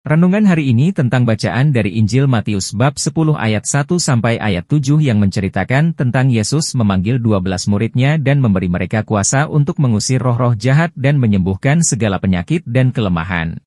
Renungan hari ini tentang bacaan dari Injil Matius bab 10 ayat 1 sampai ayat 7 yang menceritakan tentang Yesus memanggil 12 muridnya dan memberi mereka kuasa untuk mengusir roh-roh jahat dan menyembuhkan segala penyakit dan kelemahan.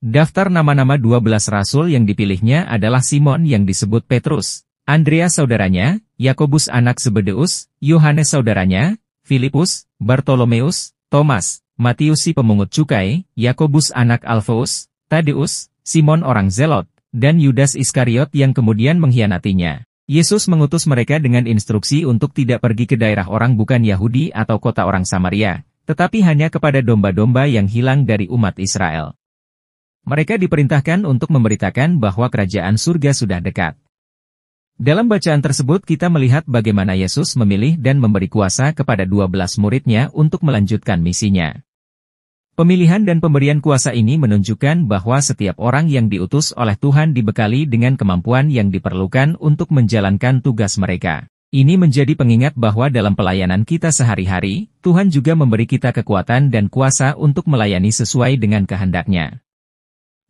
Daftar nama-nama 12 rasul yang dipilihnya adalah Simon yang disebut Petrus, Andrea saudaranya, Yakobus anak Zebedeus, Yohanes saudaranya, Filipus, Bartolomeus, Thomas, Matius si pemungut cukai, Yakobus anak Alfeus, Tadeus, Simon orang Zelot, dan Yudas Iskariot yang kemudian mengkhianatinya. Yesus mengutus mereka dengan instruksi untuk tidak pergi ke daerah orang bukan Yahudi atau kota orang Samaria, tetapi hanya kepada domba-domba yang hilang dari umat Israel. Mereka diperintahkan untuk memberitakan bahwa kerajaan surga sudah dekat. Dalam bacaan tersebut kita melihat bagaimana Yesus memilih dan memberi kuasa kepada dua belas muridnya untuk melanjutkan misinya. Pemilihan dan pemberian kuasa ini menunjukkan bahwa setiap orang yang diutus oleh Tuhan dibekali dengan kemampuan yang diperlukan untuk menjalankan tugas mereka. Ini menjadi pengingat bahwa dalam pelayanan kita sehari-hari, Tuhan juga memberi kita kekuatan dan kuasa untuk melayani sesuai dengan kehendaknya.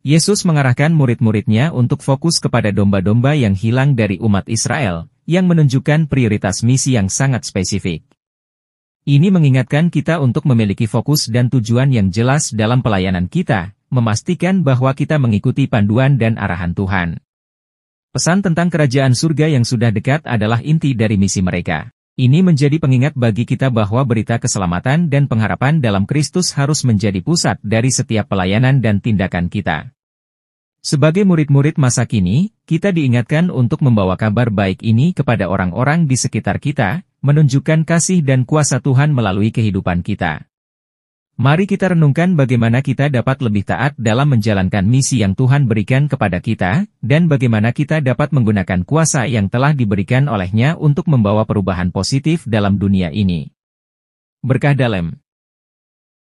Yesus mengarahkan murid-muridnya untuk fokus kepada domba-domba yang hilang dari umat Israel, yang menunjukkan prioritas misi yang sangat spesifik. Ini mengingatkan kita untuk memiliki fokus dan tujuan yang jelas dalam pelayanan kita, memastikan bahwa kita mengikuti panduan dan arahan Tuhan. Pesan tentang kerajaan surga yang sudah dekat adalah inti dari misi mereka. Ini menjadi pengingat bagi kita bahwa berita keselamatan dan pengharapan dalam Kristus harus menjadi pusat dari setiap pelayanan dan tindakan kita. Sebagai murid-murid masa kini, kita diingatkan untuk membawa kabar baik ini kepada orang-orang di sekitar kita, menunjukkan kasih dan kuasa Tuhan melalui kehidupan kita. Mari kita renungkan bagaimana kita dapat lebih taat dalam menjalankan misi yang Tuhan berikan kepada kita, dan bagaimana kita dapat menggunakan kuasa yang telah diberikan olehnya untuk membawa perubahan positif dalam dunia ini. Berkah dalam.